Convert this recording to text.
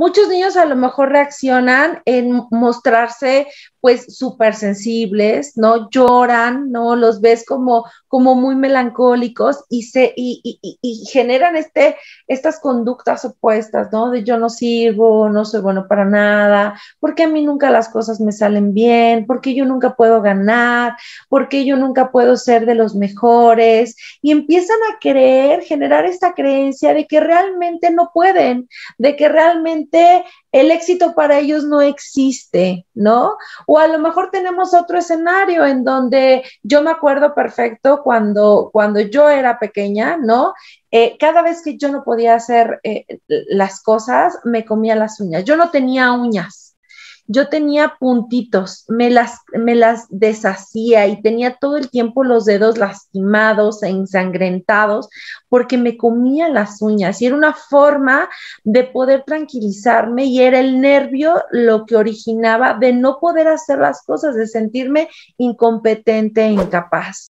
Muchos niños a lo mejor reaccionan en mostrarse pues súper sensibles, ¿no? Lloran, ¿no? Los ves como, como muy melancólicos y, se, y, y, generan este, estas conductas opuestas, ¿no? De yo no sirvo, no soy bueno para nada, porque a mí nunca las cosas me salen bien, porque yo nunca puedo ganar, porque yo nunca puedo ser de los mejores. Y empiezan a creer, generar esta creencia de que realmente no pueden, de que realmente el éxito para ellos no existe, ¿no? O a lo mejor tenemos otro escenario en donde yo me acuerdo perfecto cuando, cuando yo era pequeña, ¿no? Eh, cada vez que yo no podía hacer eh, las cosas, me comía las uñas. Yo no tenía uñas, yo tenía puntitos, me las, me las deshacía y tenía todo el tiempo los dedos lastimados, e ensangrentados, porque me comía las uñas y era una forma de poder tranquilizarme y era el nervio lo que originaba de no poder hacer las cosas, de sentirme incompetente e incapaz.